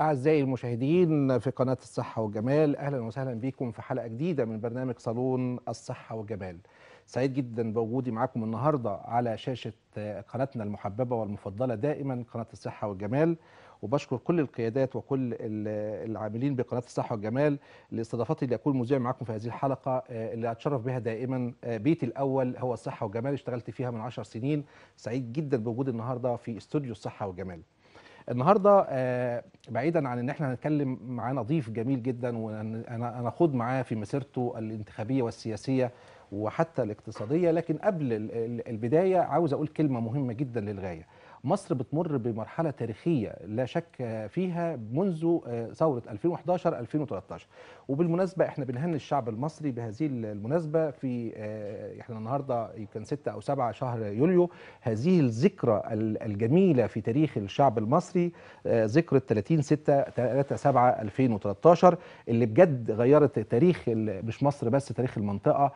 أعزائي المشاهدين في قناة الصحة والجمال أهلا وسهلا بكم في حلقة جديدة من برنامج صالون الصحة والجمال سعيد جدا بوجودي معاكم النهاردة على شاشة قناتنا المحببة والمفضلة دائما قناة الصحة والجمال وبشكر كل القيادات وكل العاملين بقناة الصحة والجمال لاستضافتي أكون مذيع معكم في هذه الحلقة آه، اللي أتشرف بها دائما آه، بيتي الأول هو الصحة والجمال اشتغلت فيها من 10 سنين سعيد جدا بوجودي النهاردة في استوديو الصحة والجمال النهارده آه، بعيدا عن ان احنا هنتكلم معاه ضيف جميل جدا وانا اخد معاه في مسيرته الانتخابيه والسياسيه وحتى الاقتصاديه لكن قبل البدايه عاوز اقول كلمه مهمه جدا للغايه مصر بتمر بمرحلة تاريخية لا شك فيها منذ آه، ثورة 2011-2013 وبالمناسبة احنا بنهن الشعب المصري بهذه المناسبة في آه، احنا النهاردة يمكن 6 أو 7 شهر يوليو هذه الذكرى الجميلة في تاريخ الشعب المصري آه، ذكرى 30/6/2013 7 اللي بجد غيرت تاريخ مش مصر بس تاريخ المنطقة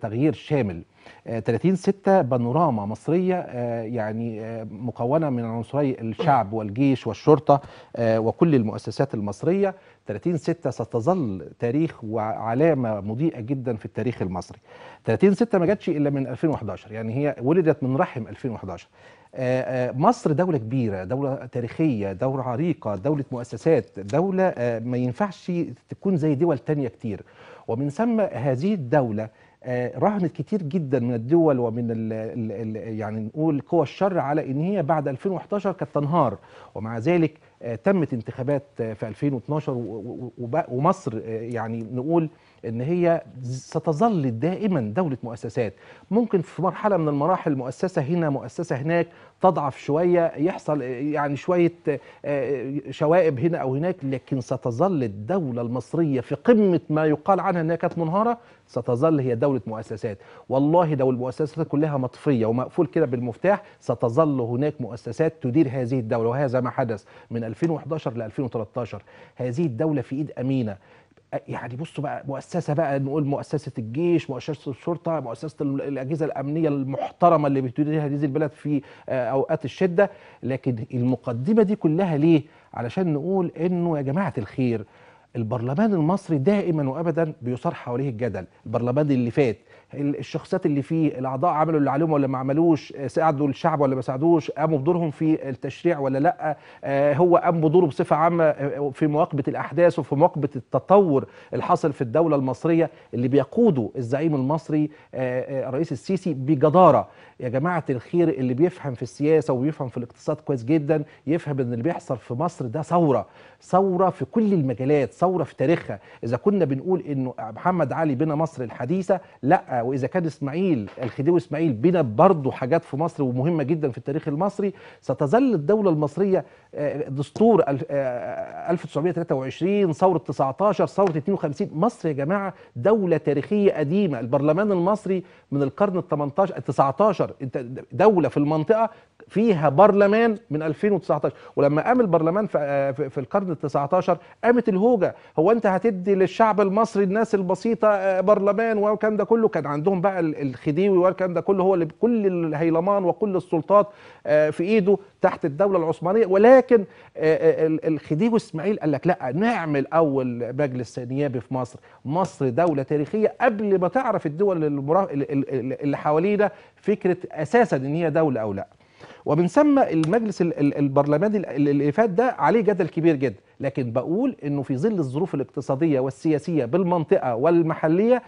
تغيير شامل 30 آه، 6 بانوراما مصريه آه، يعني آه، مكونه من عنصري الشعب والجيش والشرطه وكل المؤسسات المصريه 30 6 ستظل تاريخ وعلامه مضيئه جدا في التاريخ المصري 30 6 ما جاتش الا من 2011 يعني هي ولدت من رحم 2011 مصر دولة كبيرة دولة تاريخية دولة عريقة دولة مؤسسات دولة ما ينفعش تكون زي دول تانية كتير ومن ثم هذه الدولة آه، رهنت كتير جدا من الدول ومن الـ الـ الـ يعني نقول قوى الشر على ان هي بعد 2011 كانت تنهار ومع ذلك آه، تمت انتخابات آه، في 2012 ومصر يعني نقول ان هي ستظل دائما دوله مؤسسات ممكن في مرحله من المراحل مؤسسه هنا مؤسسه هناك تضعف شويه يحصل يعني شويه آه، شوائب هنا او هناك لكن ستظل الدوله المصريه في قمه ما يقال عنها انها كانت منهاره ستظل هي دوله مؤسسات والله لو المؤسسات كلها مطفيه ومقفول كده بالمفتاح ستظل هناك مؤسسات تدير هذه الدوله وهذا ما حدث من 2011 ل 2013 هذه الدوله في ايد امينه يعني بصوا بقى مؤسسه بقى نقول مؤسسه الجيش مؤسسه الشرطه مؤسسه الاجهزه الامنيه المحترمه اللي بتديرها هذه البلد في آه، اوقات الشده لكن المقدمه دي كلها ليه علشان نقول انه يا جماعه الخير البرلمان المصري دائما وابدا بيثار حواليه الجدل البرلمان اللي فات الشخصيات اللي فيه الاعضاء عملوا اللي عليهم ولا ما عملوش آه، ساعدوا الشعب ولا ما ساعدوش قاموا بدورهم في التشريع ولا لا آه، هو قام بدوره بصفه عامه آه، في مواكبه الاحداث وفي مواكبه التطور الحاصل في الدوله المصريه اللي بيقوده الزعيم المصري الرئيس السيسي بجداره يا جماعه الخير اللي بيفهم في السياسه وبيفهم في الاقتصاد كويس جدا يفهم ان اللي بيحصل في مصر ده ثوره ثوره في كل المجالات ثوره في تاريخها اذا كنا بنقول انه محمد علي بنى مصر الحديثه لا واذا كان اسماعيل الخديوي اسماعيل بنى برضه حاجات في مصر ومهمه جدا في التاريخ المصري ستظل الدوله المصريه آه، دستور 1923 آه، ثوره 19 ثوره 52 مصر يا جماعه دوله تاريخيه قديمه البرلمان المصري من القرن ال 18 19 انت دوله في المنطقه فيها برلمان من 2019 ولما قام البرلمان في آه، القرن ال 19 قامت الهوجه هو انت هتدي للشعب المصري الناس البسيطه آه، برلمان والكلام ده كله كان عندهم بقى الخديوي والكلام ده كله هو اللي كل الهيلمان وكل السلطات آه، في ايده تحت الدوله العثمانيه ولكن آه، الخديوي اسماعيل قال لك لا نعمل اول مجلس نيابي في مصر مصر دوله تاريخيه قبل ما تعرف الدول اللي حوالينا فكره اساسا ان هي دوله او لا ومن ثم المجلس البرلماني اللي فات ده عليه جدل كبير جدا لكن بقول انه في ظل الظروف الاقتصاديه والسياسيه بالمنطقه والمحليه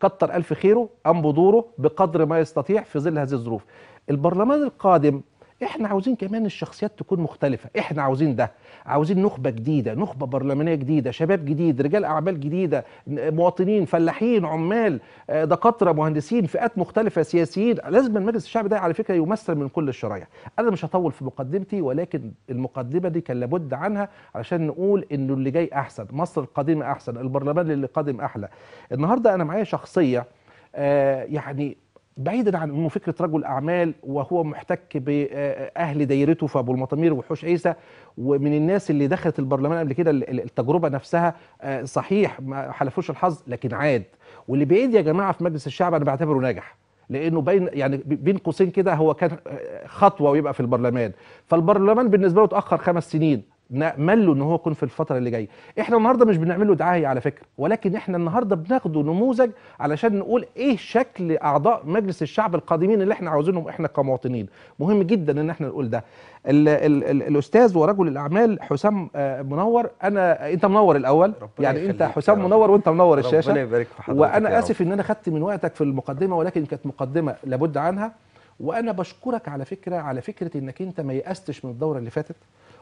كتر الف خيره ام بدوره بقدر ما يستطيع في ظل هذه الظروف البرلمان القادم احنا عاوزين كمان الشخصيات تكون مختلفه احنا عاوزين ده عاوزين نخبه جديده نخبه برلمانيه جديده شباب جديد رجال اعمال جديده مواطنين فلاحين عمال آه، دكاتره مهندسين فئات مختلفه سياسيين لازم المجلس الشعبي ده على فكره يمثل من كل الشرايح انا مش هطول في مقدمتي ولكن المقدمه دي كان لابد عنها علشان نقول انه اللي جاي احسن مصر القديمه احسن البرلمان اللي قادم احلى النهارده انا معايا شخصيه آه، يعني بعيدا عن انه فكره رجل اعمال وهو محتك باهل دايرته في ابو المطامير وحوش عيسى ومن الناس اللي دخلت البرلمان قبل كده التجربه نفسها آه، صحيح ما حلفوش الحظ لكن عاد واللي بعيد يا جماعه في مجلس الشعب انا بعتبره ناجح لانه بين يعني بين قوسين كده هو كان آه، خطوه ويبقى في البرلمان فالبرلمان بالنسبه له اتاخر خمس سنين نامل له ان هو يكون في الفتره اللي جايه احنا النهارده مش بنعمل له دعايه على فكره ولكن احنا النهارده بناخده نموذج علشان نقول ايه شكل اعضاء مجلس الشعب القادمين اللي احنا عاوزينهم احنا كمواطنين مهم جدا ان احنا نقول ده ال ال ال الاستاذ ورجل الاعمال حسام آه، منور انا انت منور الاول يعني انت حسام منور وانت منور الشاشه ربنا يبارك في حضرتك وانا اسف ان انا خدت من وقتك في المقدمه ولكن كانت مقدمه لابد عنها وانا بشكرك على فكره على فكره انك انت ما يأستش من الدوره اللي فاتت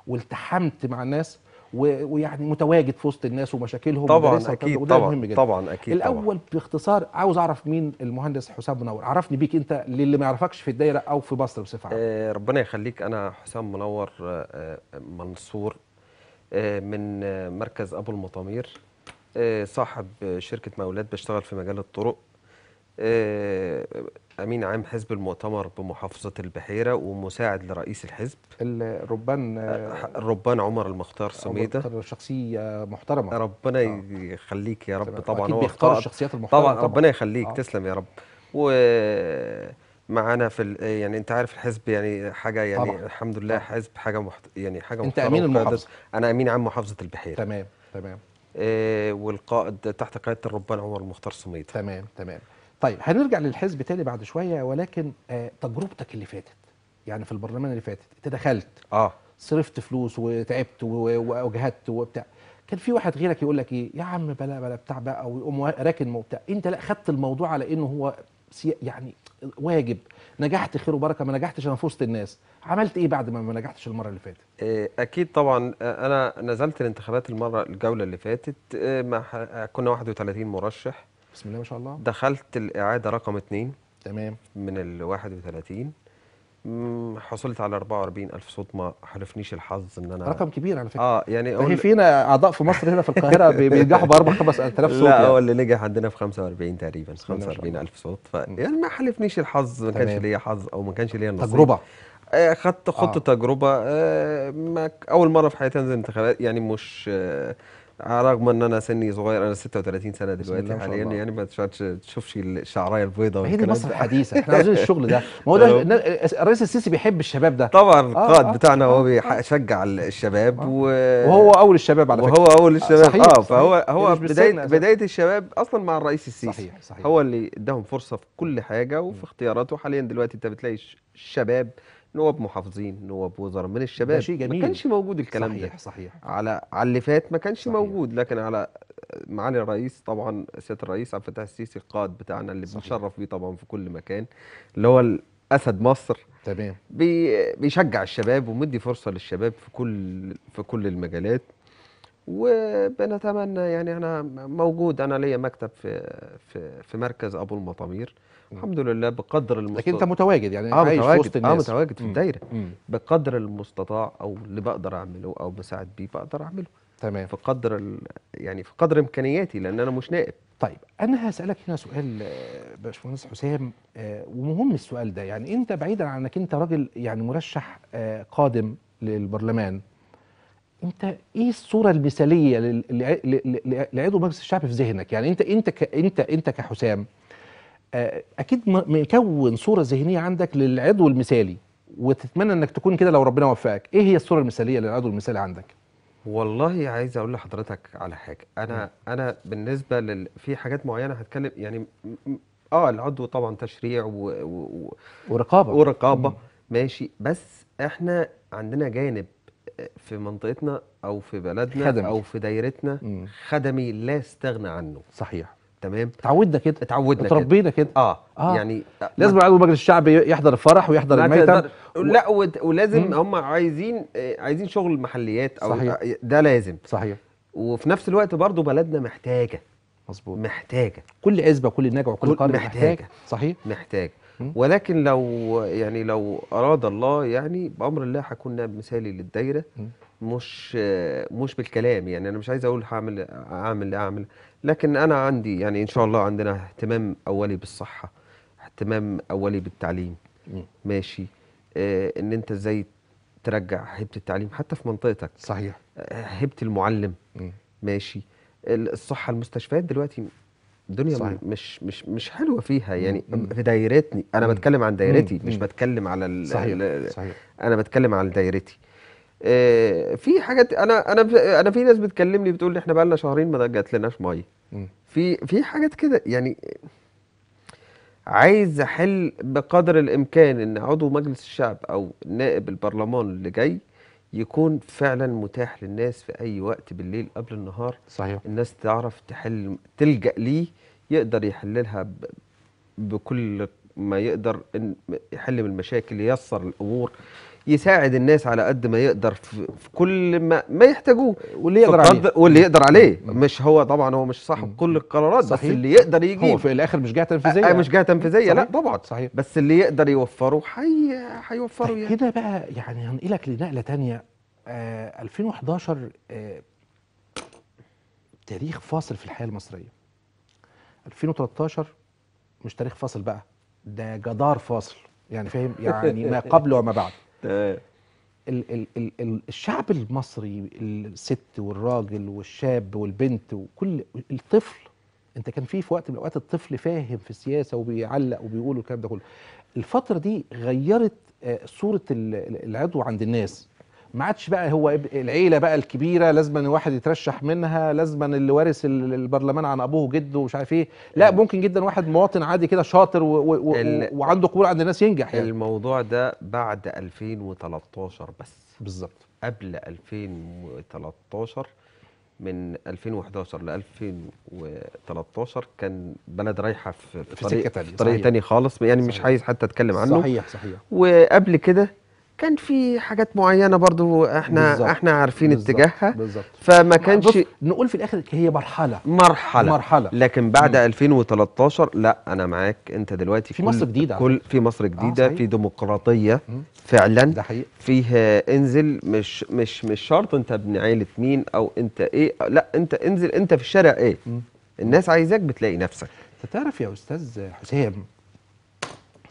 والتحمت مع الناس ويعني متواجد في وسط الناس ومشاكلهم طبعا اكيد وده طبعا مهم جدا طبعا اكيد الاول طبعاً. باختصار عاوز اعرف مين المهندس حسام منور عرفني بيك انت للي ما يعرفكش في الدايره او في مصر بصفه عامه آه ربنا يخليك انا حسام منور آه, آه، منصور آه من آه، مركز ابو المطامير آه، صاحب شركه مولات بشتغل في مجال الطرق آه، امين عام حزب المؤتمر بمحافظه البحيره ومساعد لرئيس الحزب الربان آه، الربان عمر المختار سميده شخصيه محترمه ربنا آه. يخليك يا رب طبعا هو بيختار الشخصيات المحترمه طبعا, ربنا يخليك تسلم يا رب و معانا في يعني انت عارف الحزب يعني حاجه يعني طبعا. الحمد لله حزب حاجه محت... يعني حاجه انت امين المحافظه انا امين عام محافظه البحيره تمام تمام إيه والقائد تحت قياده الربان عمر المختار سميد تمام تمام طيب هنرجع للحزب تاني بعد شويه ولكن آه، تجربتك اللي فاتت يعني في البرلمان اللي فاتت انت دخلت اه صرفت فلوس وتعبت واجهدت وبتاع كان في واحد غيرك يقول لك ايه يا عم بلا بلا بتاع بقى ويقوم راكن وبتاع انت لا خدت الموضوع على انه هو يعني واجب نجحت خير وبركه ما نجحتش انا في وسط الناس عملت ايه بعد ما ما نجحتش المره اللي فاتت آه، اكيد طبعا آه، انا نزلت الانتخابات المره الجوله اللي فاتت كنا 31 مرشح بسم الله ما شاء الله دخلت الإعادة رقم 2 تمام من ال 31 حصلت على 44 ألف صوت ما حلفنيش الحظ إن أنا رقم كبير على فكرة اه يعني هي فينا أعضاء في مصر هنا في القاهرة بينجحوا ب 4 5000 صوت لا يعني. هو اللي نجح عندنا في 45 تقريبا 45 ألف صوت ف يعني ما حلفنيش الحظ ما كانش ليا حظ أو ما كانش ليا نصيب تجربة آه، خدت خدت آه. تجربه آه اول مره في حياتي انزل انتخابات يعني مش آه على رغم ان انا سني صغير انا 36 سنه دلوقتي حاليا يعني ما تشوفش الشعرايه البيضاء هي دي مصر الحديثه احنا عايزين الشغل ده ما هو ده الرئيس السيسي بيحب الشباب ده طبعا آه، القائد آه آه بتاعنا هو آه، بيشجع آه. الشباب آه و... وهو اول الشباب على فكره وهو اول الشباب صحيح اه فهو صحيح يعني هو بدايه بدايه الشباب اصلا مع الرئيس السيسي صحيح صحيح هو اللي اداهم فرصه في كل حاجه وفي اختياراته حاليا دلوقتي انت بتلاقي الشباب نواب محافظين نواب وزراء من الشباب شيء جميل ما كانش موجود الكلام صحيح ده صحيح على على اللي فات ما كانش صحيح. موجود لكن على معالي الرئيس طبعا سياده الرئيس عبد الفتاح السيسي القائد بتاعنا اللي بنشرف بيه طبعا في كل مكان اللي هو اسد مصر تمام بي بيشجع الشباب ومدي فرصه للشباب في كل في كل المجالات وبنتمنى يعني انا موجود انا ليا مكتب في في في مركز ابو المطامير الحمد لله بقدر المستطاع لكن انت متواجد يعني آه عايش متواجد. وسط آه، الناس اه متواجد في الدايره بقدر المستطاع او اللي بقدر اعمله او بساعد بيه بقدر اعمله تمام في قدر ال... يعني في قدر امكانياتي لان انا مش نائب طيب انا هسالك هنا سؤال آه، باشمهندس حسام آه، ومهم السؤال ده يعني انت بعيدا عن انك انت راجل يعني مرشح قادم للبرلمان انت ايه الصوره المثاليه لعضو مجلس الشعب في ذهنك يعني انت انت ك... انت انت كحسام آه، اكيد مكون صوره ذهنيه عندك للعضو المثالي وتتمنى انك تكون كده لو ربنا وفقك ايه هي الصوره المثاليه للعضو المثالي عندك والله عايز اقول لحضرتك على حاجه انا م. انا بالنسبه لل... في حاجات معينه هتكلم يعني اه العضو طبعا تشريع و... و... ورقابه ورقابه م. ماشي بس احنا عندنا جانب آه، في منطقتنا او في بلدنا خدمي. او في دايرتنا م. خدمي لا استغنى عنه صحيح تمام اتعودنا كده اتعودنا اتربينا كده. كده اه, آه. يعني لازم عضو المجلس الشعبي يحضر الفرح ويحضر الميتم و... لا ولازم هم عايزين آه، عايزين شغل محليات او صحيح. آه، ده لازم صحيح وفي نفس الوقت برضه بلدنا محتاجه مظبوط محتاجه كل عزبه كل نجع وكل قريه محتاجه صحيح محتاجه ولكن لو يعني لو اراد الله يعني بامر الله هكون نائب مثالي للدايره مش آه، مش بالكلام يعني انا مش عايز اقول هعمل اعمل اعمل لكن انا عندي يعني ان شاء الله عندنا اهتمام اولي بالصحه اهتمام اولي بالتعليم م. ماشي آه ان انت ازاي ترجع هبه التعليم حتى في منطقتك صحيح هبه آه، المعلم م. ماشي الصحه المستشفيات دلوقتي الدنيا صحيح. مش مش مش حلوه فيها يعني مم. في دايرتني انا مم. بتكلم عن دايرتي مم. مش بتكلم على ال صحيح. ال صحيح. انا بتكلم على دايرتي آه، في حاجات انا انا انا في ناس بتكلمني بتقول احنا بقى لنا شهرين ما جاتلناش ميه في في حاجات كده يعني عايز احل بقدر الامكان ان عضو مجلس الشعب او نائب البرلمان اللي جاي يكون فعلا متاح للناس في اي وقت بالليل قبل النهار صحيح الناس تعرف تحل تلجا ليه يقدر يحللها بكل ما يقدر إن يحل من المشاكل ييسر الامور يساعد الناس على قد ما يقدر في, في كل ما ما يحتاجوه واللي يقدر عليه واللي يقدر عليه مش هو طبعا هو مش صاحب كل القرارات صحيح. بس اللي يقدر يجيب هو في الاخر مش جهه تنفيذيه آه، يعني. مش جهه تنفيذيه لا طبعا صحيح بس اللي يقدر يوفره حي... هيوفره طيب يعني هنا بقى يعني هنقلك لنقله ثانيه آه 2011 آه تاريخ فاصل في الحياه المصريه 2013 مش تاريخ فاصل بقى ده جدار فاصل يعني فاهم يعني ما قبل وما بعد تمام ال ال ال الشعب المصري الست والراجل والشاب والبنت وكل الطفل انت كان في في وقت من الاوقات الطفل فاهم في السياسه وبيعلق وبيقول الكلام ده كله الفتره دي غيرت آه، صوره العضو عند الناس ما عادش بقى هو العيله بقى الكبيره لازم أن واحد يترشح منها لازم أن اللي وارث البرلمان عن ابوه وجده ومش عارف ايه لا ممكن جدا واحد مواطن عادي كده شاطر و و و وعنده قبول عند الناس ينجح يعني. الموضوع ده بعد 2013 بس بالظبط قبل 2013 من 2011 ل 2013 كان بلد رايحه في, في, في طريق, في طريق تاني خالص يعني صحيح. مش عايز حتى اتكلم عنه صحيح صحيح وقبل كده كان في حاجات معينه برضو احنا بالزبط. احنا عارفين بالزبط. اتجاهها بالزبط. فما كانش نقول في الاخر هي مرحله مرحله مرحله لكن بعد مم. 2013 لا انا معاك انت دلوقتي في مصر جديده كل في مصر جديده آه في ديمقراطيه مم. فعلا ده حقيقي فيه انزل مش مش مش شرط انت ابن عيله مين او انت ايه لا انت انزل انت في الشارع ايه مم. الناس عايزاك بتلاقي نفسك انت تعرف يا استاذ حسام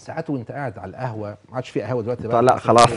ساعات وانت قاعد على القهوه ما عادش في قهوه دلوقتي بقى طيب، لا خلاص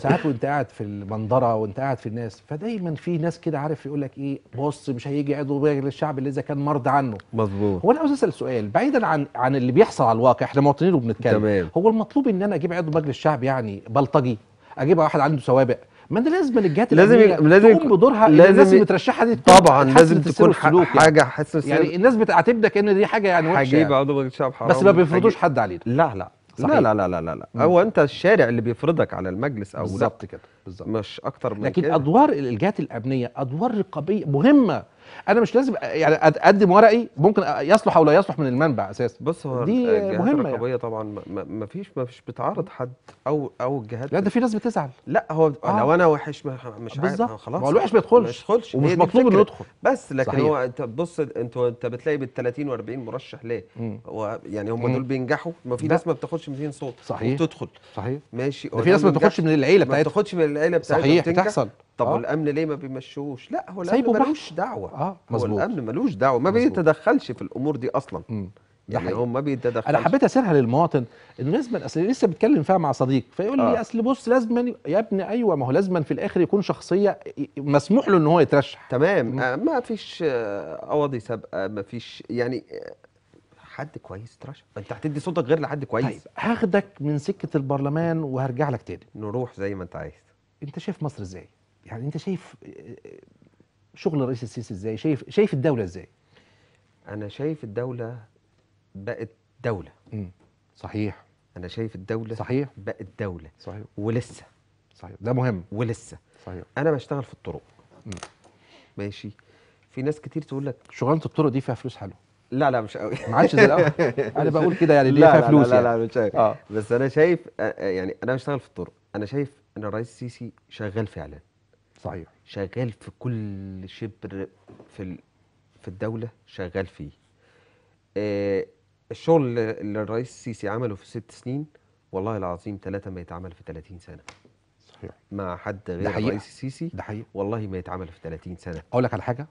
ساعات وانت قاعد في المنظره وانت قاعد في الناس فدايما في ناس كده عارف يقول لك ايه بص مش هيجي عضو للشعب اللي اذا كان مرضى عنه مظبوط هو انا عاوز اسال سؤال بعيدا عن عن اللي بيحصل على الواقع احنا مواطنين وبنتكلم تمام هو المطلوب ان انا اجيب عضو مجلس الشعب يعني بلطجي اجيب واحد عنده سوابق ما ده لازم الجهات لازم لازم تقوم بدورها لازم الناس المترشحه دي طبعا لازم تكون حاجه يعني. حسن يعني. يعني الناس بتعتبدك ان دي حاجه يعني وحشه حاجه يعني. عضو مجلس الشعب حرام بس ما بيفرضوش حد علينا لا لا صحيح. لا لا لا لا لا, لا. هو انت الشارع اللي بيفرضك على المجلس او بالظبط كده بالظبط مش اكتر من لكن كده. ادوار الجهات الامنيه ادوار رقابيه مهمه انا مش لازم يعني اقدم ورقي ممكن يصلح او لا يصلح من المنبع اساسا بص هو دي مهمه الرقابيه يعني. طبعا ما فيش ما فيش بتعارض حد او او الجهات لا ده في ناس بتزعل لا هو آه. لو انا وحش مش عارف خلاص هو الوحش ما يدخلش ما يدخلش ومش مطلوب انه يدخل بس لكن صحيح. هو بص انت انت بتلاقي بال 30 و40 مرشح ليه؟ يعني هم دول بينجحوا ما في ناس ما بتاخدش 200 صوت صحيح وبتدخل صحيح ماشي في ناس ما بتاخدش من العيله بتاعتها ما بتاخدش من العيله بتاعتها صحيح بتحصل طب آه. والامن ليه ما بيمشوش لا هو الامن ملوش دعوه اه مظبوط هو الامن ملوش دعوه ما مزبوط. بيتدخلش في الامور دي اصلا م. يعني هم ما بيتدخلش انا حبيت اسالها للمواطن انه لازم اصل لسه بتكلم فيها مع صديق فيقول آه. لي اصل بص لازم يا ابني ايوه ما هو لازم في الاخر يكون شخصيه مسموح له ان هو يترشح تمام م. آه، ما فيش آه، قواضي سابقه ما فيش يعني آه، حد كويس ترشح انت هتدي صوتك غير لحد كويس طيب هاخدك من سكه البرلمان وهرجع لك تاني نروح زي ما انت عايز انت شايف مصر ازاي يعني انت شايف شغل الرئيس السيسي ازاي شايف شايف الدوله ازاي انا شايف الدوله بقت دوله مم. صحيح انا شايف الدوله صحيح بقت دوله صحيح ولسه صحيح ده مهم ولسه صحيح انا بشتغل في الطرق مم. ماشي في ناس كتير تقول لك شغلانه الطرق دي فيها فلوس حلوه لا لا مش قوي ما عادش زي الاول انا بقول كده يعني ليه فيها فلوس لا لا, يعني؟ لا, لا مش قوي آه. بس انا شايف آه، آه، يعني انا بشتغل في الطرق انا شايف ان الرئيس السيسي شغال فعلا صحيح شغال في كل شبر في في الدوله شغال فيه آه، الشغل اللي الرئيس السيسي عمله في ست سنين والله العظيم ثلاثة ما يتعمل في 30 سنة صحيح مع حد غير الرئيس السيسي ده حقيقة والله ما يتعمل في 30 سنة أقول لك على حاجة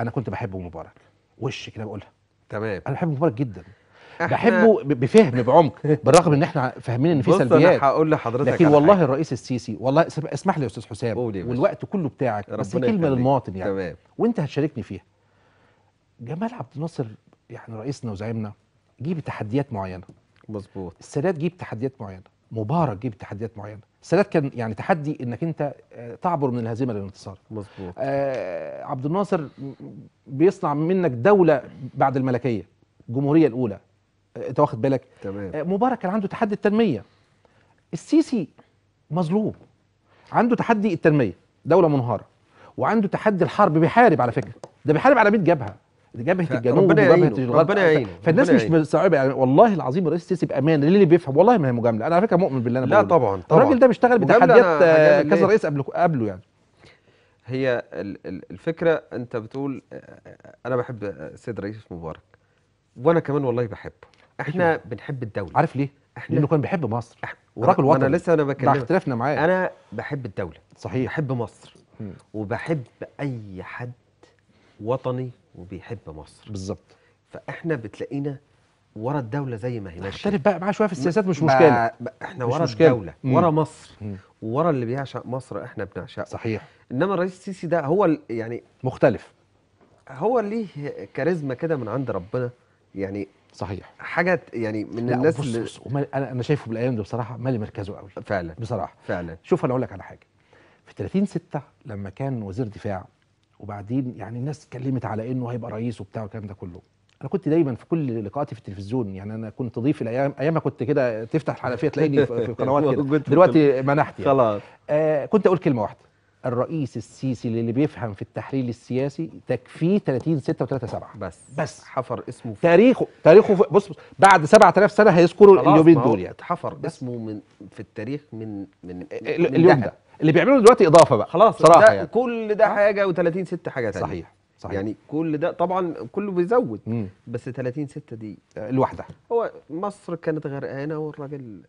أنا كنت بحب مبارك وش كده بقولها تمام أنا بحب مبارك جدا بحبه بفهم بعمق بالرغم ان احنا فاهمين ان في سلبيات انا هقول لحضرتك لكن والله حاجة. الرئيس السيسي والله اسمح لي يا استاذ حسام والوقت كله بتاعك بس كلمه للمواطن يعني تمام. وانت هتشاركني فيها جمال عبد الناصر يعني رئيسنا وزعيمنا جيب تحديات معينه مظبوط السادات جيب تحديات معينه مبارك جيب تحديات معينه السادات كان يعني تحدي انك انت آه، تعبر من الهزيمه للانتصار مظبوط آه عبد الناصر بيصنع منك دوله بعد الملكيه الجمهوريه الاولى انت واخد بالك تمام آه، مبارك كان عنده تحدي التنميه السيسي مظلوم عنده تحدي التنميه دوله منهاره وعنده تحدي الحرب بيحارب على فكره ده بيحارب على 100 جبهه جبهه الجنوب ربنا يعينه ربنا يعينه فالناس مش مستوعبه يعني والله العظيم الرئيس السيسي بامانه اللي بيفهم والله ما هي مجامله انا على فكره مؤمن باللي انا بقوله لا طبعا طبعا الراجل ده بيشتغل بتحديات آه، كذا رئيس قبله قبله يعني هي الفكره انت بتقول آه، انا بحب السيد رئيس مبارك وانا كمان والله بحبه احنا بنحب الدوله عارف ليه؟ احنا لانه كان بيحب مصر وراجل وطني انا لسه انا بكلمك اختلفنا معاه انا بحب الدوله صحيح بحب مصر م. وبحب اي حد وطني وبيحب مصر بالظبط فاحنا بتلاقينا ورا الدوله زي ما هي ماشيه اختلف بقى معاه شويه في السياسات مش مشكله احنا مش ورا مشكلة. الدوله م. ورا مصر م. ورا اللي بيعشق مصر احنا بنعشقه صحيح انما الرئيس السيسي ده هو يعني مختلف هو ليه كاريزما كده من عند ربنا يعني صحيح حاجه يعني من الناس بص بص اللي... انا انا شايفه بالايام دي بصراحه مالي مركزه قوي فعلا بصراحه فعلا شوف انا اقول لك على حاجه في 30 6 لما كان وزير دفاع وبعدين يعني الناس اتكلمت على انه هيبقى رئيس وبتاع والكلام ده كله انا كنت دايما في كل لقاءاتي في التلفزيون يعني انا كنت ضيف الايام ايام ما كنت كده تفتح الحنفيه تلاقيني في قنوات كده دلوقتي منحت يعني خلاص آه كنت اقول كلمه واحده الرئيس السيسي اللي بيفهم في التحليل السياسي تكفيه 30 6 و3 7 بس بس حفر اسمه في تاريخه تاريخه في بص, بص بعد 7000 سنه هيذكروا اليومين دول يعني حفر اسمه من في التاريخ من من, من اليوم ده اللي بيعملوا دلوقتي اضافه بقى خلاص صراحه يعني. كل ده حاجه و30 6 حاجه ثانيه صحيح صحيح. يعني كل ده طبعا كله بيزود مم. بس 30 6 دي الواحده هو مصر كانت غرقانه والراجل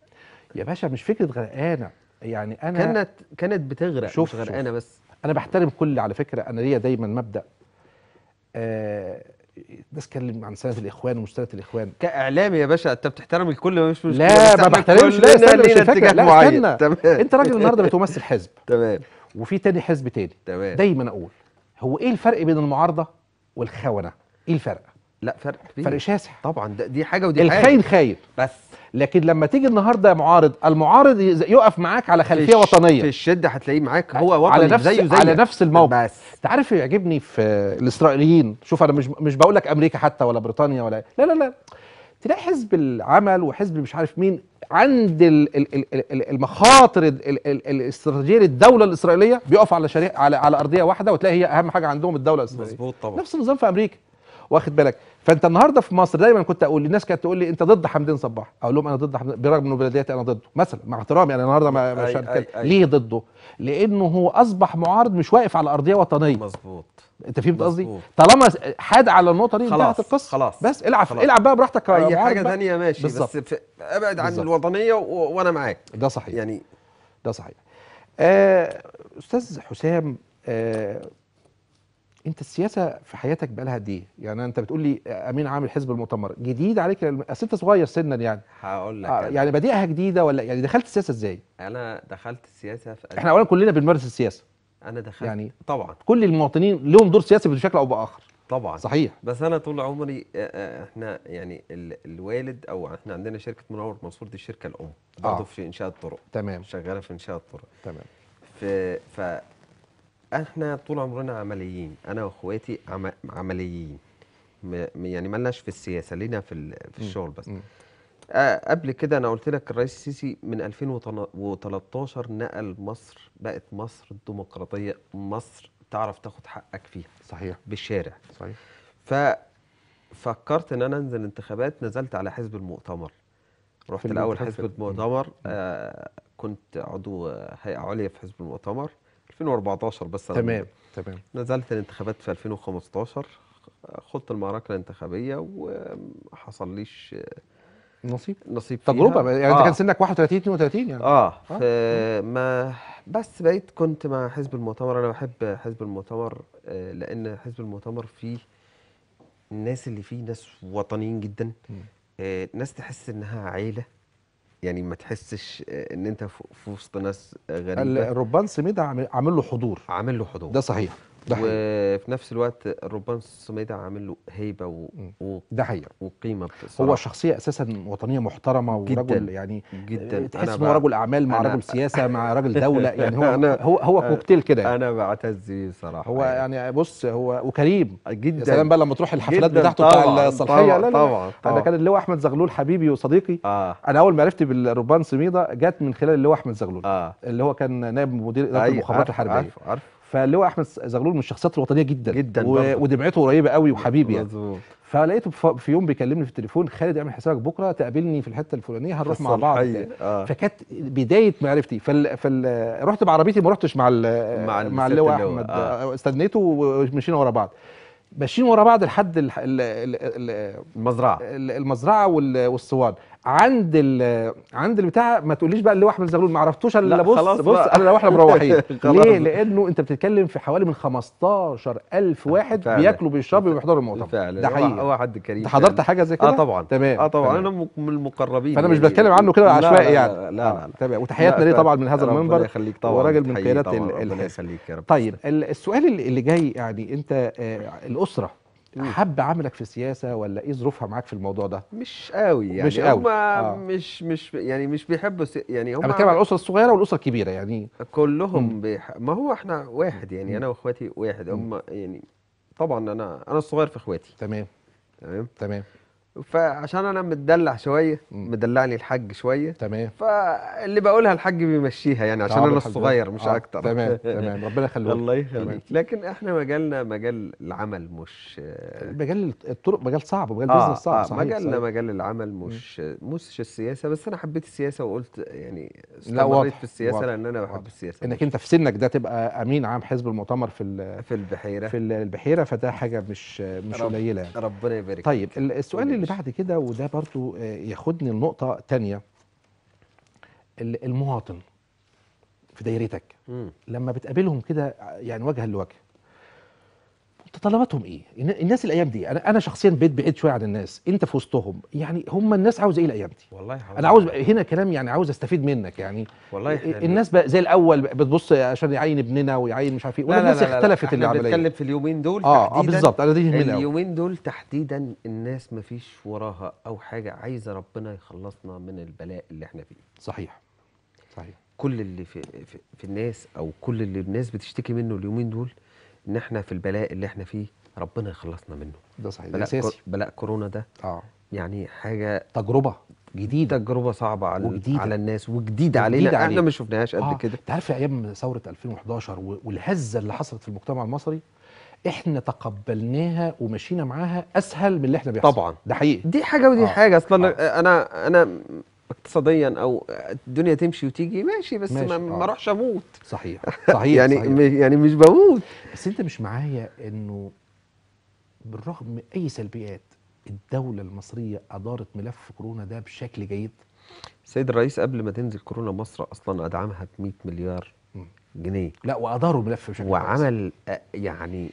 يا باشا مش فكره غرقانه يعني انا كانت كانت بتغرق شوف مش غرقانه بس انا بحترم كل على فكره انا ليا دايما مبدا آه الناس تتكلم عن سنه الاخوان ومشتريات الاخوان كاعلامي يا باشا انت بتحترم الكل مش مش لا ما بحترمش لا مش لا معين تمام انت راجل النهارده بتمثل حزب تمام وفي تاني حزب تاني تمام دايما اقول هو ايه الفرق بين المعارضه والخونه ايه الفرق لا فرق كبير فرق شاسع طبعا دي حاجه ودي حاجه الخاين خاين بس لكن لما تيجي النهارده معارض المعارض يقف معاك على خلفيه وطنيه في الشده هتلاقيه معاك هو على نفس زيه زي على نفس الموقف بس انت عارف يعجبني في الاسرائيليين شوف انا مش مش بقول لك امريكا حتى ولا بريطانيا ولا لا لا لا تلاقي حزب العمل وحزب مش عارف مين عند المخاطر الاستراتيجيه للدوله الاسرائيليه بيقف على على على ارضيه واحده وتلاقي هي اهم حاجه عندهم الدوله الاسرائيليه مظبوط طبعا نفس النظام في امريكا واخد بالك فانت النهارده في مصر دايما كنت اقول الناس كانت تقول لي انت ضد حمدين صباح اقول لهم انا ضد حمدين برغم انه بلدياتي انا ضده مثلا مع احترامي انا النهارده مش هتكلم ليه ضده لانه هو اصبح معارض مش واقف على ارضيه وطنيه مظبوط انت فهمت قصدي طالما حاد على النقطه دي انتهت القصه خلاص بس العب خلاص. العب بقى براحتك اي حاجه ثانيه ماشي بالزبط. بس ابعد عن بالزبط. الوطنيه و... وانا معاك ده صحيح يعني ده صحيح آه استاذ حسام آه انت السياسه في حياتك بقالها قد ايه؟ يعني انت بتقول لي امين عام الحزب المؤتمر جديد عليك اصل انت صغير سنا يعني هقول لك آه يعني بديئها جديده ولا يعني دخلت السياسه ازاي؟ انا دخلت السياسه في احنا اولا كلنا بنمارس السياسه انا دخلت يعني طبعا كل المواطنين لهم دور سياسي بشكل او باخر طبعا صحيح بس انا طول عمري آه، آه، احنا يعني الوالد او احنا عندنا شركه منور منصور دي الشركه الام آه. برضه آه. في انشاء الطرق تمام شغاله في انشاء الطرق تمام ف احنا طول عمرنا عمليين انا واخواتي عم... عمليين م... يعني مالناش في السياسه لينا في في الشغل بس آه، قبل كده انا قلت لك الرئيس السيسي من 2013 نقل مصر بقت مصر الديمقراطيه مصر تعرف تاخد حقك فيها صحيح بالشارع صحيح ففكرت ان انا انزل انتخابات نزلت على حزب المؤتمر رحت الاول حزب المؤتمر آه كنت عضو آه، هيئه عليا في حزب المؤتمر 2014 بس أنا تمام تمام نزلت الانتخابات في 2015 خضت المعركه الانتخابيه وحصل ليش نصيب نصيب فيها. تجربه يعني آه. انت كان سنك 31 32 يعني اه, آه. ما بس بقيت كنت مع حزب المؤتمر انا بحب حزب المؤتمر آه، لان حزب المؤتمر فيه الناس اللي فيه ناس وطنيين جدا آه ناس تحس انها عيله يعني ما تحسش آه، ان انت في وسط ناس آه، غريبه الربان سميد عامل له حضور عامل له حضور ده صحيح ده وفي نفس الوقت روبان سميدة عامل له هيبه و... و... ده حقيقي وقيمه بصراحة. هو شخصيه اساسا وطنيه محترمه ورجل جداً يعني جدا تحس انه رجل اعمال مع رجل سياسه مع رجل دوله يعني هو أنا هو هو كوكتيل كده يعني. انا بعتز بيه صراحه هو يعني, يعني بص هو وكريم جدا يا سلام بقى لما تروح الحفلات بتاعته بتاع الصالحيه طبعا, لا لا طبعا, طبعا انا كان اللواء احمد زغلول حبيبي وصديقي آه. انا اول ما عرفت بالربان سميده جت من خلال اللواء احمد زغلول آه. اللي هو كان نائب مدير اداره المخابرات الحربيه عارف عارف فاللواء احمد زغلول من الشخصيات الوطنيه جدا جدا و... ودمعته قريبه قوي وحبيبي يعني فلقيته في يوم بيكلمني في التليفون خالد اعمل حسابك بكره تقابلني في الحته الفلانيه هنروح مع بعض آه. فكانت بدايه معرفتي فال... فال... رحت بعربيتي ما رحتش مع ال... مع, مع اللواء احمد آه. آه. استنيته ومشينا ورا بعض ماشيين ورا بعض لحد المزرعه المزرعه والصوان عند ال عند البتاع ما تقوليش بقى اللي هو احمد زغلول ما عرفتوش الا بص بص انا لو احنا مروحين ليه؟ لانه انت بتتكلم في حوالي من 15000 واحد فعلا. بياكلوا بيشربوا بيحضروا المؤتمر فعلا ده حقيقي هو حد كريم انت حضرت حاجه زي كده؟ اه طبعا تمام اه طبعا انا من المقربين فانا مش بتكلم عنه كده عشوائي يعني لا لا, لا, آه، تمام وتحياتنا ليه طبعا من هذا المنبر ربنا يخليك طبعا وراجل من قيادات الحزب طيب السؤال اللي جاي يعني انت آه، الاسره حب عملك في السياسه ولا ايه ظروفها معاك في الموضوع ده مش قوي يعني مش قوي هم آه. مش مش يعني مش بيحبوا يعني هم انا بتكلم على الاسره الصغيره والاسره الكبيره يعني كلهم بيح... ما هو احنا واحد يعني م. انا واخواتي واحد هم يعني طبعا انا انا الصغير في اخواتي تمام تمام تمام فعشان انا متدلع شويه مدلعني الحاج شويه تمام فاللي بقولها الحاج بيمشيها يعني عشان انا الصغير مش آه. اكتر تمام تمام ربنا يخليك الله يخليك لكن احنا مجالنا مجال العمل مش مجال الطرق مجال صعب مجال آه بيزنس صعب آه صحيح مجالنا صحيح. مجال العمل مش مش السياسه بس انا حبيت السياسه وقلت يعني استمريت في السياسه واضح. لان انا بحب واضح. السياسه انك انت في سنك ده تبقى امين عام حزب المؤتمر في في البحيره في البحيره فده حاجه مش مش قليله رب يعني. ربنا يبارك طيب السؤال اللي اللي بعد كده وده برضو آه، ياخدني لنقطة تانية المواطن في دايرتك لما بتقابلهم كده يعني وجها لوجه متطلباتهم ايه؟ الناس الايام دي انا انا شخصيا بقيت بعيد شويه عن الناس، انت في وسطهم، يعني هم الناس عاوزه ايه الايام دي؟ والله حوالي. انا عاوز هنا كلام يعني عاوز استفيد منك يعني والله حلو. الناس بقى زي الاول بتبص عشان يعين ابننا ويعين مش عارف ايه، ولا الناس لا لا اختلفت لا العمليه بنتكلم في اليومين دول اه, آه بالظبط انا دي من اليومين دول تحديدا الناس ما فيش وراها او حاجه عايزه ربنا يخلصنا من البلاء اللي احنا فيه صحيح صحيح كل اللي في, في, في الناس او كل اللي الناس بتشتكي منه اليومين دول ان احنا في البلاء اللي احنا فيه ربنا يخلصنا منه ده صحيح بلاء, ده كور بلاء كورونا ده اه يعني حاجه تجربه جديدة تجربة صعبة على وجديدة. على الناس وجديدة علينا علينا. احنا ما شفناهاش قد آه. كده انت عارف ايام ثورة 2011 والهزة اللي حصلت في المجتمع المصري احنا تقبلناها ومشينا معاها اسهل من اللي احنا بيحصل طبعا ده حقيقي دي حاجة ودي آه. حاجة اصلا آه. انا انا اقتصاديا او الدنيا تمشي وتيجي ماشي بس ماشي. ما, اروحش آه. اموت صحيح صحيح يعني صحيح. يعني مش بموت بس انت مش معايا انه بالرغم من اي سلبيات الدوله المصريه ادارت ملف كورونا ده بشكل جيد السيد الرئيس قبل ما تنزل كورونا مصر اصلا ادعمها ب 100 مليار جنيه لا واداروا ملف بشكل وعمل آه، يعني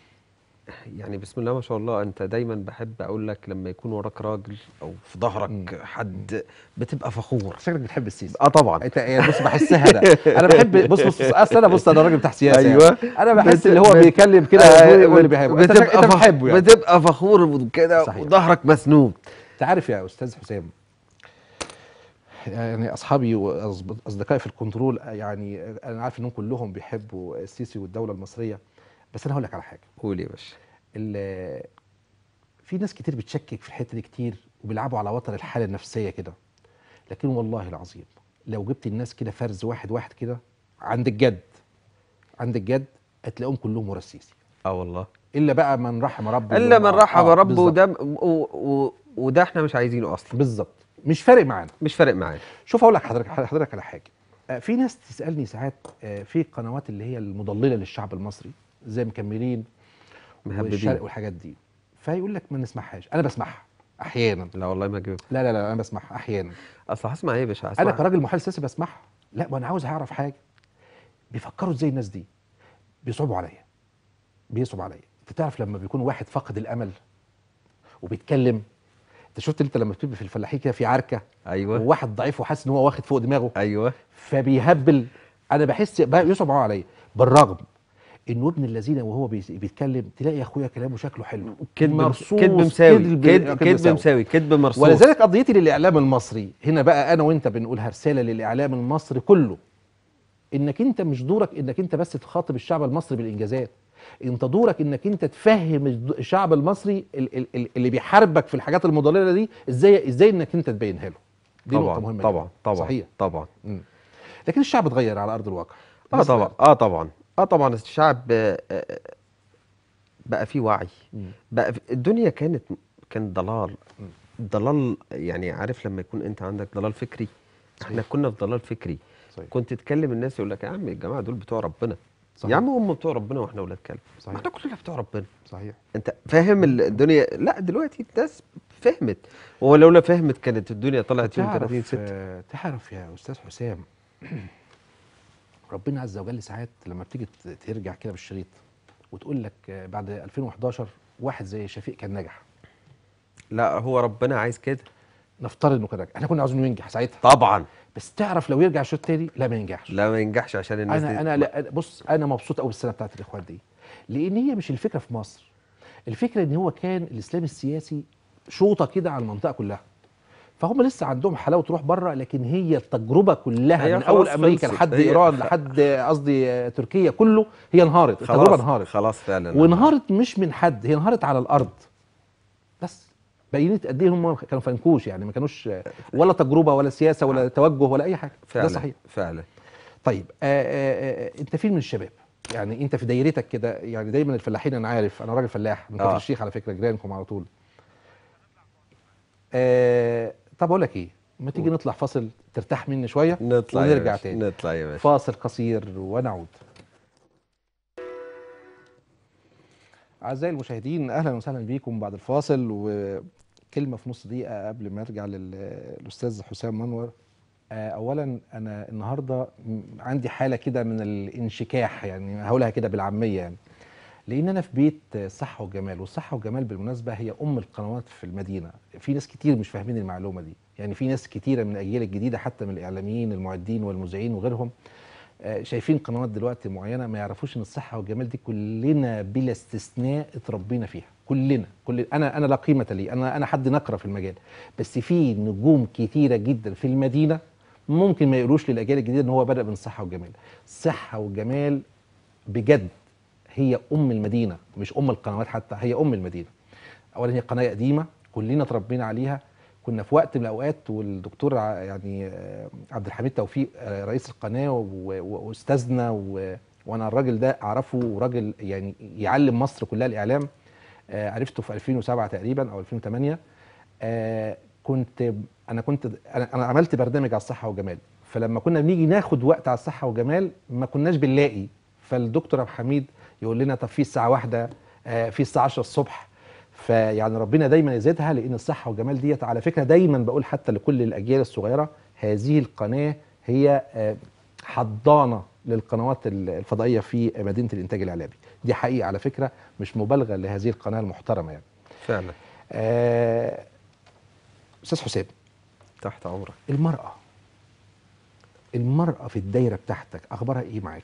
يعني بسم الله ما شاء الله انت دايما بحب اقول لك لما يكون وراك راجل او في ظهرك حد بتبقى فخور شكلك بتحب السياسه اه طبعا انت يعني بص بحسها انا انا بحب بص بص اصل انا بص انا راجل بتاع سياسه يعني. ايوه انا بحس اللي هو بيكلم كده آه واللي بيحبه انت بتحبه يعني بتبقى فخور كده وظهرك مسنود انت عارف يا استاذ حسام يعني اصحابي واصدقائي في الكنترول يعني انا عارف انهم كلهم بيحبوا السيسي والدوله المصريه بس انا هقول لك على حاجه قول يا باشا في ناس كتير بتشكك في الحته دي كتير وبيلعبوا على وتر الحاله النفسيه كده لكن والله العظيم لو جبت الناس كده فرز واحد واحد كده عند الجد عند الجد هتلاقيهم كلهم مرسيسي اه والله الا بقى من رحم ربه الا من رحم آه ربه وده وده احنا مش عايزينه اصلا بالظبط مش فارق معانا مش فارق معانا شوف اقول لك حضرتك حضرتك على حاجه آه، في ناس تسالني ساعات آه، في قنوات اللي هي المضلله للشعب المصري زي مكملين والشرق والحاجات دي فيقول لك ما نسمعهاش انا بسمعها احيانا لا والله ما جيب لا لا لا انا بسمعها احيانا اصل هسمع ايه يا باشا انا كراجل محلل سياسي بسمعها لا ما انا عاوز اعرف حاجه بيفكروا ازاي الناس دي بيصعبوا عليا بيصعب عليا انت تعرف لما بيكون واحد فاقد الامل وبيتكلم انت شفت انت لما بتبقى في الفلاحين كده في عركه ايوه وواحد ضعيف وحاسس ان هو واخد فوق دماغه ايوه فبيهبل انا بحس بيصعب عليا بالرغم انه ابن الذين وهو بيتكلم تلاقي يا اخويا كلامه شكله حلو كدب مرصوص كدب مساوي كدب مساوي كدب مرصوص ولذلك قضيتي للاعلام المصري هنا بقى انا وانت بنقولها رساله للاعلام المصري كله انك انت مش دورك انك انت بس تخاطب الشعب المصري بالانجازات انت دورك انك انت تفهم الشعب المصري اللي بيحاربك في الحاجات المضلله دي ازاي ازاي انك انت تبينها له دي طبعًا نقطه مهمه طبعا طبعا صحيح طبعا لكن الشعب اتغير على ارض الواقع اه طبعا اه طبعا اه طبعا الشعب آه، آه، بقى فيه وعي بقى في الدنيا كانت كان ضلال ضلال يعني عارف لما يكون انت عندك ضلال فكري صحيح. احنا كنا في ضلال فكري صحيح. كنت تكلم الناس يقول لك يا عم الجماعه دول بتوع ربنا صحيح. يا عم هم بتوع ربنا واحنا ولاد كلب صحيح احنا كلنا بتوع ربنا صحيح انت فاهم الدنيا لا دلوقتي الناس فهمت ولولا فهمت كانت الدنيا طلعت يوم 30 6 تعرف يا استاذ حسام ربنا عز وجل ساعات لما بتيجي ترجع كده بالشريط وتقول لك بعد 2011 واحد زي شفيق كان نجح لا هو ربنا عايز كده نفترض انه كان نجح احنا كنا عاوزينه ينجح ساعتها طبعا بس تعرف لو يرجع الشوط تاني لا ما ينجحش لا ما ينجحش عشان الناس انا دي انا لا بص انا مبسوط قوي بالسنه بتاعت الاخوان دي لان هي مش الفكره في مصر الفكره ان هو كان الاسلام السياسي شوطه كده على المنطقه كلها فهم لسه عندهم حلاوه تروح بره لكن هي التجربه كلها من اول امريكا لحد ايران لحد قصدي تركيا كله هي انهارت التجربه انهارت خلاص فعلا وانهارت مش من حد هي انهارت على الارض بس بينت قد ايه هم كانوا فنكوش يعني ما كانوش ولا تجربه ولا سياسه ولا توجه ولا اي حاجه فعلا ده صحيح فعلا طيب آآ آه، آآ آه، آه، انت فين من الشباب؟ يعني انت في دايرتك كده يعني دايما الفلاحين انا عارف انا راجل فلاح من كفر الشيخ على فكره جيرانكم على طول آه طب اقول لك ايه ما تيجي نطلع فاصل ترتاح مني شويه نطلع ونرجع تاني نطلع يا باشا فاصل قصير ونعود اعزائي المشاهدين اهلا وسهلا بيكم بعد الفاصل وكلمه في نص دقيقه قبل ما ارجع للاستاذ حسام منور آه، اولا انا النهارده عندي حاله كده من الانشكاح يعني هقولها كده بالعاميه يعني لان انا في بيت صحه وجمال والصحه والجمال بالمناسبه هي ام القنوات في المدينه في ناس كتير مش فاهمين المعلومه دي يعني في ناس كتيره من الاجيال الجديده حتى من الاعلاميين المعدين والمذيعين وغيرهم آه، شايفين قنوات دلوقتي معينه ما يعرفوش ان الصحه والجمال دي كلنا بلا استثناء اتربينا فيها كلنا كل انا انا لا قيمه لي انا انا حد نقرا في المجال بس في نجوم كتيره جدا في المدينه ممكن ما يقولوش للاجيال الجديده ان هو بدا من الصحه والجمال صحه وجمال بجد هي ام المدينه مش ام القنوات حتى هي ام المدينه اولا هي قناه قديمه كلنا اتربينا عليها كنا في وقت من الاوقات والدكتور يعني آه، عبد الحميد توفيق آه، رئيس القناه واستاذنا وانا الراجل ده اعرفه وراجل يعني يعلم مصر كلها الاعلام آه، عرفته في 2007 تقريبا او 2008 كنت انا كنت انا عملت برنامج على الصحه والجمال فلما كنا بنيجي ناخد وقت على الصحه والجمال ما كناش بنلاقي فالدكتور عبد الحميد يقول لنا طب في الساعه واحدة آه، في الساعه 10 الصبح فيعني ربنا دايما يزيدها لان الصحه والجمال ديت على فكره دايما بقول حتى لكل الاجيال الصغيره هذه القناه هي آه، حضانه للقنوات الفضائيه في مدينه الانتاج الاعلامي دي حقيقه على فكره مش مبالغه لهذه القناه المحترمه يعني فعلا آه، استاذ آه حسام تحت عمرك المراه المراه في الدايره بتاعتك اخبارها ايه معاك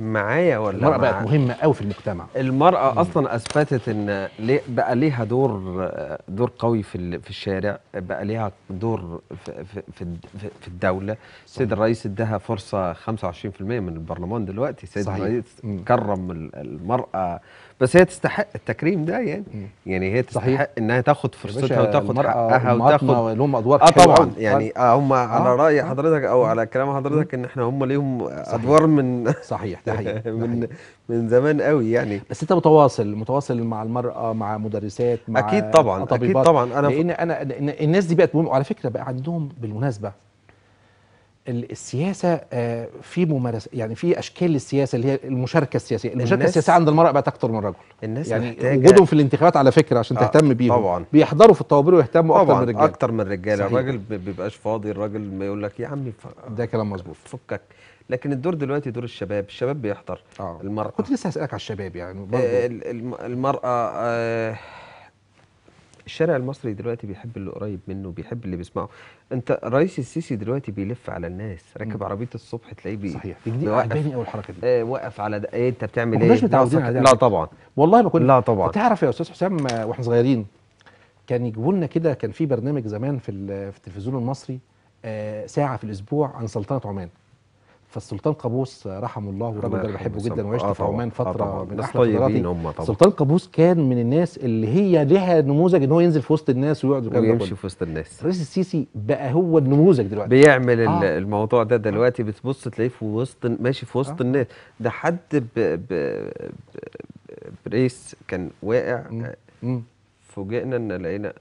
معايا ولا المرأة مع... بقت مهمة قوي في المجتمع المرأة مم. أصلا أثبتت إن بقى ليها دور دور قوي في في الشارع بقى ليها دور في في في الدولة السيد الرئيس إداها فرصة 25% من البرلمان دلوقتي السيد الرئيس مم. كرم المرأة بس هي تستحق التكريم ده يعني مم. يعني هي تستحق صحيح. انها تاخد فرصتها وتاخد حقها وتاخد لهم ادوار اه طبعا يعني هم آه. على راي آه. حضرتك او على كلام حضرتك ان احنا هم ليهم ادوار من صحيح ده من من زمان قوي يعني بس انت متواصل متواصل مع المراه مع مدرسات مع اكيد طبعا اكيد طبعا انا لان انا الناس دي بقت على فكره بقى عندهم بالمناسبه السياسه آه، في ممارسه يعني في اشكال للسياسه اللي هي المشاركه السياسيه، المشاركه السياسيه عند المراه بقت اكتر من الرجل. الناس يعني وجودهم في الانتخابات على فكره عشان آه تهتم بيهم طبعا بيحضروا في الطوابير ويهتموا اكتر من الرجاله اكتر من الرجاله الراجل ما بيبقاش فاضي الراجل ما يقول لك يا عمي ده كلام مظبوط فكك لكن الدور دلوقتي دور الشباب الشباب بيحضر آه. المرأة كنت لسه هسألك على الشباب يعني آه، برضو. المرأة آه الشارع المصري دلوقتي بيحب اللي قريب منه بيحب اللي بيسمعه انت رئيس السيسي دلوقتي بيلف على الناس راكب عربيه الصبح تلاقيه بي صحيح دي عجباني قوي الحركه دي ايه واقف على ده ايه انت بتعمل ايه متعودين على لا طبعا والله ما كنت لا طبعا تعرف يا استاذ حسام واحنا صغيرين كان يجيبوا لنا كده كان في برنامج زمان في, التلفزيون المصري آه، ساعه في الاسبوع عن سلطنه عمان فالسلطان قابوس رحمه الله وراجل انا بحبه جدا وعشت آه في عمان فتره آه من احلى فتراتي سلطان قابوس كان من الناس اللي هي لها نموذج ان هو ينزل في وسط الناس ويقعد ويمشي في وسط الناس الرئيس السيسي بقى هو النموذج دلوقتي بيعمل آه. الموضوع ده دلوقتي بتبص تلاقيه في وسط ماشي في وسط آه. الناس ده حد ب... ب... بريس كان واقع آه، فوجئنا ان لقينا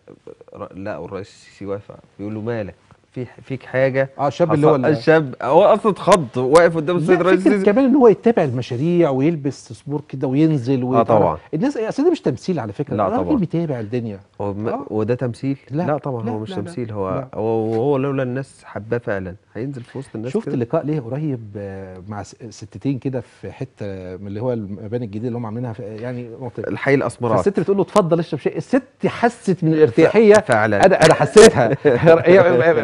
لا الرئيس السيسي واقف بيقول له مالك في فيك حاجه اه الشاب اللي هو الشاب هو اصلا اتخض واقف قدام السيد رئيس السيسي كمان ان هو يتابع المشاريع ويلبس سبور كده وينزل اه طبعا الناس اصل ده مش تمثيل على فكره لا طبعا بيتابع الدنيا هو آه. وده تمثيل لا, لا طبعا لا هو مش لا تمثيل لا هو لا. هو هو لولا الناس حباه فعلا هينزل في وسط الناس شفت كده. لقاء ليه قريب آه، مع ستتين كده في حته من اللي هو المباني الجديده اللي هم عاملينها يعني الحي الاسمرات الست بتقول له اتفضل اشرب شيء الست حست من الارتياحيه فعلا انا انا حسيتها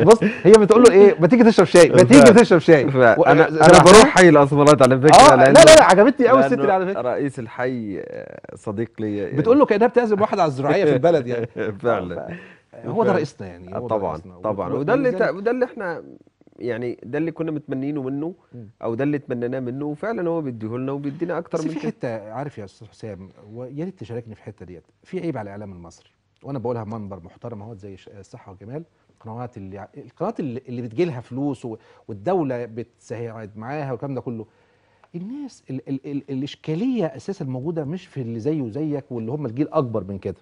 بص هي بتقول له ايه ما تيجي تشرب شاي ما تيجي تشرب شاي انا و... انا بروح حي الاسمرات على فكره آه لا لا لا عجبتني قوي الست دي على فكره رئيس الحي آه، صديق ليا يعني. بتقول له كانها بتعزم واحد على الزراعيه في البلد يعني فعلا آه، هو ده رئيسنا يعني هو طبعا رئيسنا. طبعا وده اللي وده اللي احنا يعني ده اللي كنا متمنينه منه او ده اللي اتمنيناه منه وفعلا هو بيديه لنا وبيدينا اكتر من كده في حته عارف يا استاذ حسام ويا ريت تشاركني في الحته ديت في عيب على الاعلام المصري وانا بقولها منبر محترم اهوت زي الصحه والجمال القنوات اللي القنوات اللي بتجي لها فلوس والدوله بتساعد معاها والكلام ده كله الناس ال ال ال الاشكاليه اساسا موجوده مش في اللي زيه وزيك واللي هم الجيل اكبر من كده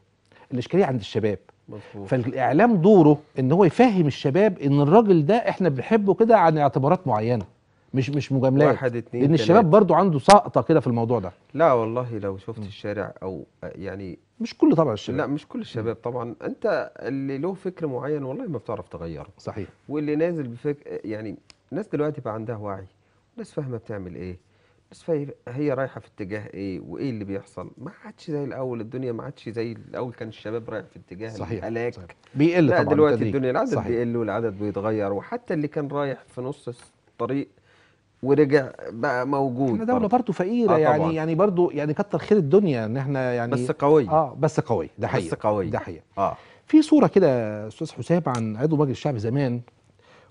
الاشكاليه عند الشباب مظبوط فالاعلام دوره ان هو يفهم الشباب ان الراجل ده احنا بنحبه كده عن اعتبارات معينه مش مش مجاملات واحد اتنين لان الشباب برضو عنده سقطه كده في الموضوع ده لا والله لو شفت م. الشارع او آه، يعني مش كل طبعا الشباب لا مش كل الشباب طبعا انت اللي له فكر معين والله ما بتعرف تغيره صحيح واللي نازل بفكر يعني الناس دلوقتي بقى عندها وعي الناس فاهمه بتعمل ايه بس هي رايحه في اتجاه ايه وايه اللي بيحصل ما عادش زي الاول الدنيا ما عادش زي الاول كان الشباب رايح في اتجاه صحيح الهلاك صحيح. بيقل لا طبعا دلوقتي الدنيا العدد صحيح. بيقل والعدد بيتغير وحتى اللي كان رايح في نص الطريق ورجع بقى موجود احنا دوله برضه فقيره آه يعني طبعًا. يعني برضه يعني كتر خير الدنيا ان احنا يعني بس قويه اه بس قويه ده حقيقي بس قوي ده حقيقي اه في صوره كده استاذ حسام عن عضو مجلس الشعب زمان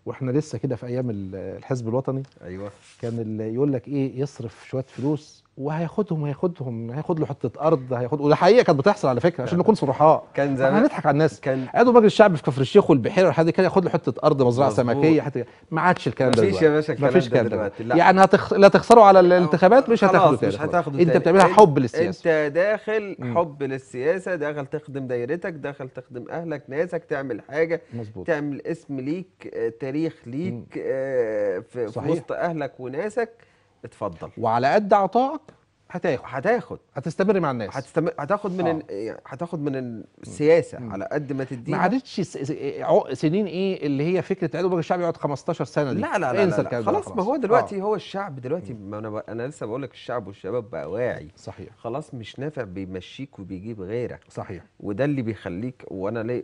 واحنا لسه كده في ايام الحزب الوطني ايوه كان اللي يقول لك ايه يصرف شويه فلوس وهياخدهم هياخدهم هياخد له حته ارض هياخد وده حقيقه كانت بتحصل على فكره عشان نكون صرحاء كان زمان هنضحك على الناس كان قعدوا مجلس الشعب في كفر الشيخ والبحيره والحاجات دي كان ياخد له حته ارض مزرعه سمكيه حتى ما عادش الكلام ده مفيش يا باشا الكلام ده دلوقتي يعني هتخ... لا تخسروا على الانتخابات مش هتاخدوا مش هتاخدوا انت بتعملها إيه؟ حب للسياسه انت داخل حب للسياسه داخل تخدم دايرتك داخل تخدم اهلك ناسك تعمل حاجه مظبوط تعمل اسم ليك آه، تاريخ ليك آه، في وسط اهلك وناسك اتفضل وعلى قد عطائك هتاخد هتاخد هتستمر مع الناس هتستمر هتاخد من آه. ال... هتاخد من السياسه مم. على قد ما تديها ما عادتش س... سنين ايه اللي هي فكره عيد الشعب يقعد 15 سنه دي لا لا لا, لا, لا. خلاص ما هو دلوقتي آه. هو الشعب دلوقتي ما انا ب... انا لسه بقول لك الشعب والشباب بقى واعي صحيح خلاص مش نافع بيمشيك وبيجيب غيرك صحيح وده اللي بيخليك وانا ليه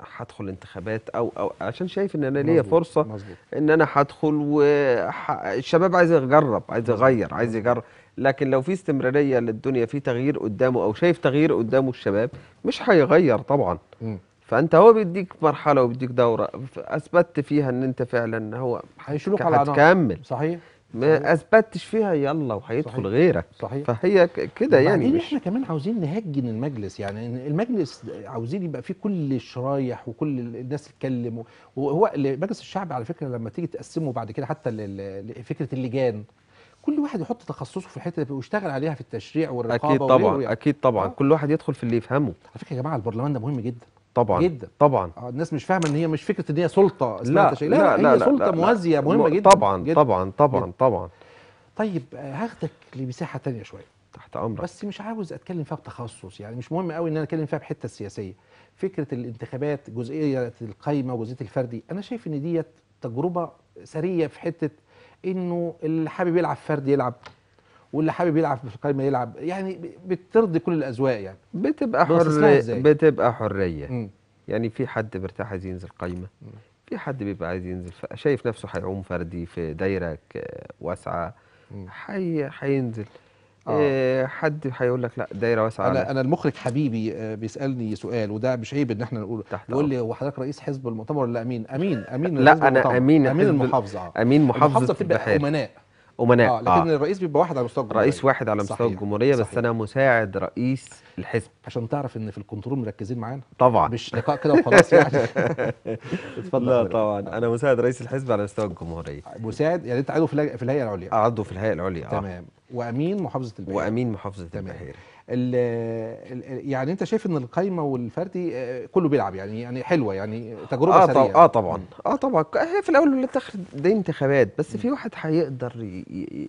هدخل انتخابات او او عشان شايف ان انا ليا فرصه مزبوط. ان انا هدخل والشباب عايز يجرب عايز يغير عايز يجرب لكن لو في استمراريه للدنيا في تغيير قدامه او شايف تغيير قدامه الشباب مش هيغير طبعا م. فانت هو بيديك مرحله وبيديك دوره اثبتت فيها ان انت فعلا هو هيشيلوك على هتكمل صحيح ما اثبتش فيها يلا وهيدخل غيرك صحيح فهي كده يعني مش احنا كمان عاوزين نهجن المجلس يعني المجلس عاوزين يبقى فيه كل الشرايح وكل الناس تتكلم وهو مجلس الشعب على فكره لما تيجي تقسمه بعد كده حتى فكره اللجان كل واحد يحط تخصصه في الحته دي ويشتغل عليها في التشريع والرقابه اكيد طبعا وغيره. اكيد طبعا آه. كل واحد يدخل في اللي يفهمه على فكره يا جماعه البرلمان ده مهم جدا طبعا جدا طبعا آه الناس مش فاهمه ان هي مش فكره ان هي سلطه لا لا, لا, لا لا سلطه لا موازيه لا مهمه جدا طبعا جداً طبعا جداً طبعا جداً. طبعا طيب آه، هاخدك لمساحه تانية شويه تحت امرك بس مش عاوز اتكلم فيها بتخصص يعني مش مهم قوي ان انا اتكلم فيها بحته السياسيه فكره الانتخابات جزئيه القايمه وجزئيه الفردي انا شايف ان ديت تجربه سريه في حته انه اللي حابب يلعب فرد يلعب واللي حابب يلعب في قائمه يلعب يعني بترضي كل الاذواق يعني بتبقى حريه بتبقى حريه يعني في حد مرتاح عايز ينزل قايمه في حد بيبقى عايز ينزل شايف نفسه هيعوم فردي في دايره واسعه حي هينزل آه. آه. حد هيقول لك لا دايره واسعه انا انا المخرج حبيبي آه، بيسالني سؤال وده مش عيب ان احنا نقول يقول لي هو حضرتك رئيس حزب المؤتمر ولا امين امين امين لا انا امين امين المحافظه امين محافظه, المحافظة بتبقى امناء امناء آه لكن آه. الرئيس بيبقى واحد على مستوى الجمهوريه رئيس واحد على مستوى الجمهوريه بس انا مساعد رئيس الحزب عشان تعرف ان في الكنترول مركزين معانا طبعا مش لقاء كده وخلاص يعني اتفضل لا طبعا آه. انا مساعد رئيس الحزب على مستوى الجمهوريه مساعد يعني انت عضو في الهيئه العليا عضو في الهيئه العليا آه. تمام وامين محافظه البحيره وامين محافظه البحيره ال يعني انت شايف ان القايمه والفردي آه، كله بيلعب يعني يعني حلوه يعني تجربه آه سريعه اه طبعا اه طبعا هي في الاول والاخر دي انتخابات بس في واحد هيقدر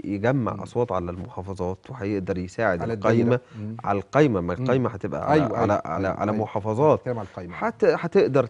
يجمع اصوات على المحافظات وهيقدر يساعد على القايمه على القايمه ما القايمه هتبقى أيوة على, أيوة على أيوة على أيوة محافظات على القايمه هتقدر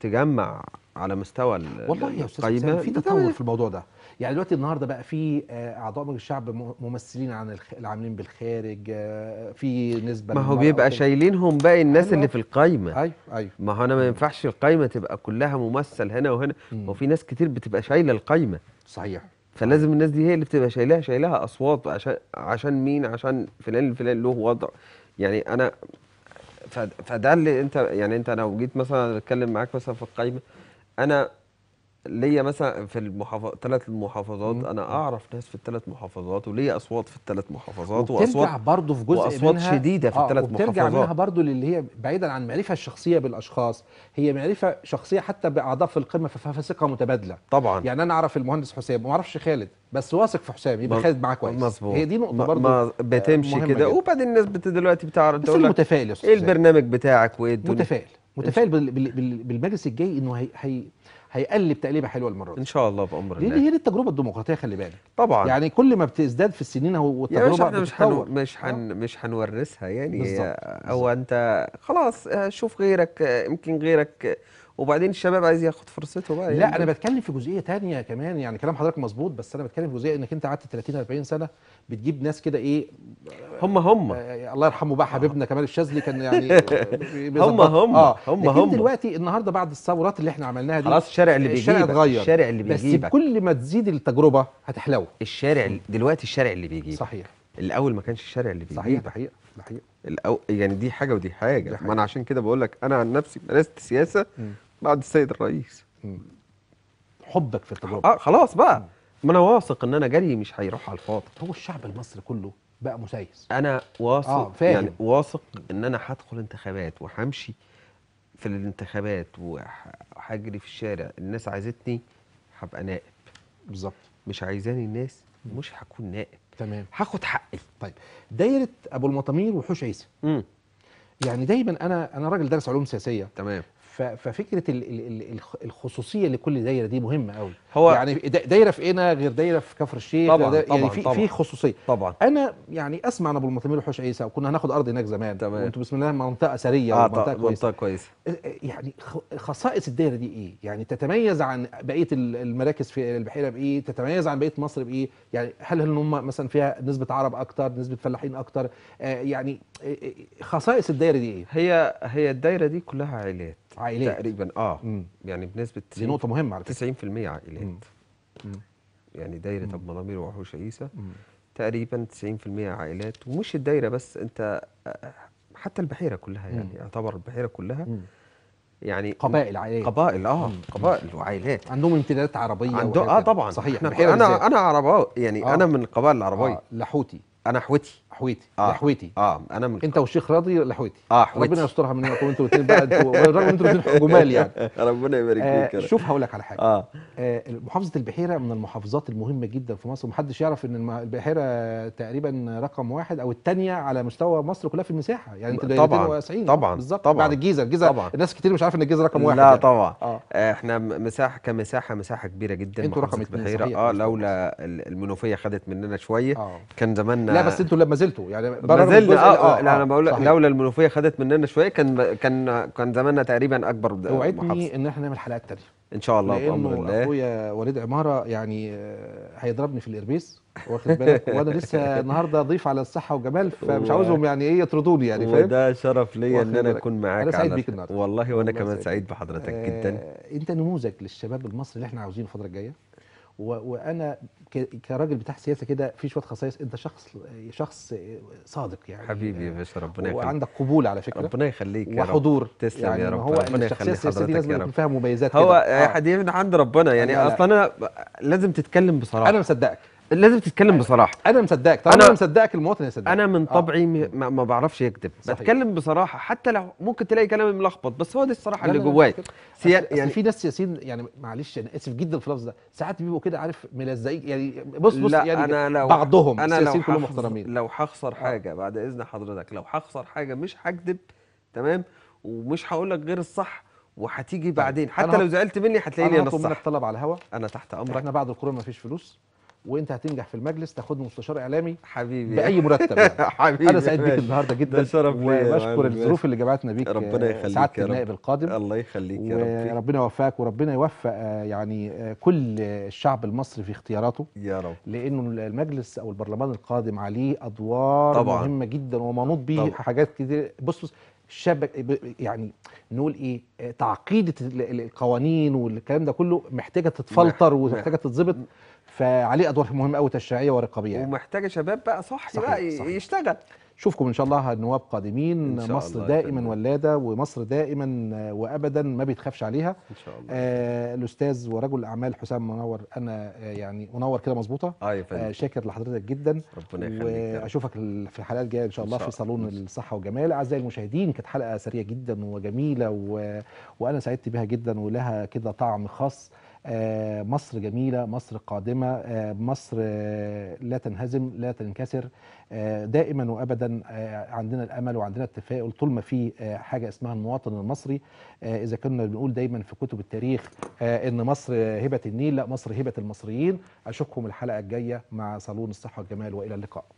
تجمع على مستوى والله يا استاذ في تطور في الموضوع ده يعني دلوقتي النهارده بقى في آه، اعضاء مجلس الشعب ممثلين عن العاملين بالخارج آه، في نسبه ما هو بيبقى شايلينهم باقي الناس اللي أيوة. في القايمه ايوه ايوه ما هو انا ما ينفعش القايمه تبقى كلها ممثل هنا وهنا هو في ناس كتير بتبقى شايله القايمه صحيح فلازم الناس دي هي اللي بتبقى شايلاها شايلاها اصوات عشان عشان مين عشان فلان الفلان له وضع يعني انا فده اللي انت يعني انت لو جيت مثلا اتكلم معاك مثلا في القايمه انا ليا مثلا في المحافظ ثلاث محافظات انا اعرف ناس في الثلاث محافظات وليا اصوات في الثلاث محافظات واصوات برضه في جزء واصوات منها شديده في الثلاث آه محافظات وبترجع منها برضه للي هي بعيدا عن المعرفه الشخصيه بالاشخاص هي معرفه شخصيه حتى باعضاء في القمه فثقه متبادله طبعا يعني انا اعرف المهندس حسام وما اعرفش خالد بس واثق في حسام يبقى خالد معاه كويس مظبوط هي دي نقطه برضه بتمشي آه، كده وبعدين الناس بت دلوقتي بتعرف تقول لك يا استاذ ايه البرنامج بتاعك وايه متفائل متفائل بالمجلس الجاي انه هي هيقلب تقليبه حلوه المره دي ان شاء الله بامر الله دي هي التجربه الديمقراطيه خلي بالك طبعا يعني كل ما بتزداد في السنين هو التجربه يعني مش حنو... مش حن... آه. مش هنورثها يعني بالزبط. هو بالزبط. انت خلاص شوف غيرك يمكن غيرك وبعدين الشباب عايز ياخد فرصته بقى يعني لا انا بتكلم في جزئيه تانية كمان يعني كلام حضرتك مظبوط بس انا بتكلم في جزئيه انك انت قعدت 30 40 سنه بتجيب ناس كده ايه هم هم آه, آه، الله يرحمه بقى حبيبنا آه. كمال الشاذلي كان يعني هم هم اه هم هم دلوقتي النهارده بعد الثورات اللي احنا عملناها دي خلاص الشارع اللي بيجيبك الشارع اتغير الشارع اللي بيجيبك بس كل ما تزيد التجربه هتحلو الشارع دلوقتي الشارع اللي بيجيبك صحيح الاول ما كانش الشارع اللي بيجيبك صحيح ده حقيقه ده حقيقه الأو... يعني دي حاجه ودي حاجه ما انا عشان كده بقول لك انا عن نفسي مارست سياسه م. بعد السيد الرئيس حبك في التجربه اه خلاص بقى ما انا واثق ان انا جري مش هيروح على الفاضي هو الشعب المصري كله بقى مسيس انا واثق آه فاهم. يعني واثق ان انا هدخل انتخابات وهمشي في الانتخابات وهجري في الشارع الناس عايزتني هبقى نائب بالظبط مش عايزاني الناس مش هكون نائب تمام هاخد حقي طيب دايره ابو المطامير وحوش عيسى امم يعني دايما انا انا راجل دارس علوم سياسيه تمام ففكره الخصوصيه لكل دايره دي مهمه قوي هو يعني دايره في قنا غير دايره في كفر الشيخ طبعا يعني في في خصوصيه طبعا انا يعني اسمع انا ابو المطمير وحوش عيسى وكنا هناخد ارض هناك زمان وانتم بسم الله منطقه اثريه آه ومنطقه طبعا. كويسه منطقه كويسه يعني خصائص الدايره دي ايه؟ يعني تتميز عن بقيه المراكز في البحيره بايه؟ تتميز عن بقيه مصر بايه؟ يعني هل هم مثلا فيها نسبه عرب اكتر، نسبه فلاحين اكتر؟ آه يعني آه، آه، خصائص الدايره دي ايه؟ هي هي الدايره دي كلها عائلات عائلات تقريبا اه مم. يعني بنسبه دي نقطه مهمه على فكره 90% عائلات مم. مم. يعني دايره ابو ضمير وحوش عيسى تقريبا 90% عائلات ومش الدايره بس انت آه، حتى البحيره كلها يعني مم. يعتبر البحيره كلها مم. يعني قبائل عائلات قبائل اه مم. قبائل وعائلات عندهم امتدادات عربيه عندهم اه طبعا صحيح انا انا عرباوي يعني آه. انا من القبائل العربيه آه. لحوتي انا حوتي حويتي آه. لحويتي اه انا من انت والشيخ راضي لحويتي اه حويتي ربنا يسترها من منكم انتوا الاثنين بقى والراجل انتوا الاثنين جمال يعني ربنا يبارك آه، فيك آه شوف هقول لك على حاجه آه. آه محافظه البحيره من المحافظات المهمه جدا في مصر ومحدش يعرف ان البحيره تقريبا رقم واحد او الثانيه على مستوى مصر كلها في المساحه يعني انت طبعا طبعا بالظبط طبعا بعد الجيزه الجيزه طبعا الناس كتير مش عارفه ان الجيزه رقم واحد لا يعني. طبعا آه. آه، احنا مساحه كمساحه مساحه كبيره جدا انتوا رقم البحيره اه لولا المنوفيه خدت مننا شويه آه. كان زماننا لا بس انتوا لما زلتوا يعني بره ما زلنا اه, آه, لا آه، انا بقول لك لولا المنوفيه خدت مننا شويه كان كان كان زماننا تقريبا اكبر وعدني ان احنا نعمل حلقات تانيه ان شاء الله بامر الله. اخويا وليد عماره يعني آه، هيضربني في الاربيس واخد بالك وانا لسه النهارده ضيف على الصحه والجمال فمش عاوزهم يعني ايه يطردوني يعني فاهم وده شرف ليا ان انا اكون معاك انا سعيد بيك النهارده والله وانا كمان سعيد بحضرتك جدا آه، انت نموذج للشباب المصري اللي احنا عاوزينه الفتره الجايه وانا كراجل بتاع سياسه كده في شويه خصائص انت شخص شخص صادق يعني حبيبي يا باشا ربنا يخليك وعندك قبول على فكره ربنا يخليك وحضور تسلم يعني يا رب هو ربنا يخليك السياسيه دي لازم فيها مميزات هو يا حبيبي من عند ربنا يعني اصلا انا لازم تتكلم بصراحه انا مصدقك لازم تتكلم بصراحه انا مصدقك طبعا انا مصدقك المواطن صدق انا من آه. طبعي آه. ما, ما بعرفش يكذب بتكلم بصراحه حتى لو ممكن تلاقي كلامي ملخبط بس هو دي الصراحه اللي جواي سيا... يعني في ناس سياسيين يعني معلش انا يعني اسف جدا في اللفظ ده ساعات بيبقوا كده عارف ملزقين يعني بص بص لا يعني أنا لو بعضهم أنا لو كلهم محترمين لو هخسر آه. حاجه بعد اذن حضرتك لو هخسر حاجه مش هكذب تمام ومش هقول لك غير الصح وهتيجي طيب، بعدين حتى لو زعلت مني هتلاقيني انا الصح انا هطلب منك طلب على الهوا انا تحت امرك احنا بعد الكورونا مفيش فلوس وانت هتنجح في المجلس تاخد مستشار اعلامي حبيبي باي مرتب يعني. حبيبي انا سعيد بيك النهارده جدا شرف وبشكر الظروف اللي جمعتنا بيك ربنا يخليك سعاده النائب القادم الله يخليك يا رب وربنا يوفقك وربنا يوفق آه، يعني آه، كل الشعب المصري في اختياراته يا رب لانه المجلس او البرلمان القادم عليه ادوار طبعا. مهمه جدا ومنوط به حاجات كتير بص شبك يعني نقول ايه تعقيدة القوانين والكلام ده كله محتاجه تتفلتر ومحتاجه تتظبط فعليه ادوار مهمه قوي تشريعيه ورقابيه يعني. ومحتاج شباب بقى صح بقى يشتغل اشوفكم ان شاء الله نواب قادمين إن شاء مصر الله دائما ولاده ومصر دائما وابدا ما بيتخافش عليها ان شاء الله آه الاستاذ ورجل الاعمال حسام منور انا آه، يعني منور كده مظبوطه أيوة. آه شاكر لحضرتك جدا ربنا يخليك واشوفك في الحلقه الجايه ان شاء الله في صالون الصحه والجمال اعزائي المشاهدين كانت حلقه سريعه جدا وجميله و... وانا سعدت بها جدا ولها كده طعم خاص آه، مصر جميلة مصر قادمة آه، مصر آه، لا تنهزم لا تنكسر دائما وأبدا عندنا الأمل وعندنا التفاؤل طول ما في حاجة اسمها المواطن المصري إذا كنا بنقول دايما في كتب التاريخ إن مصر هبة النيل لا مصر هبة المصريين أشوفكم الحلقة الجاية مع صالون الصحة والجمال وإلى اللقاء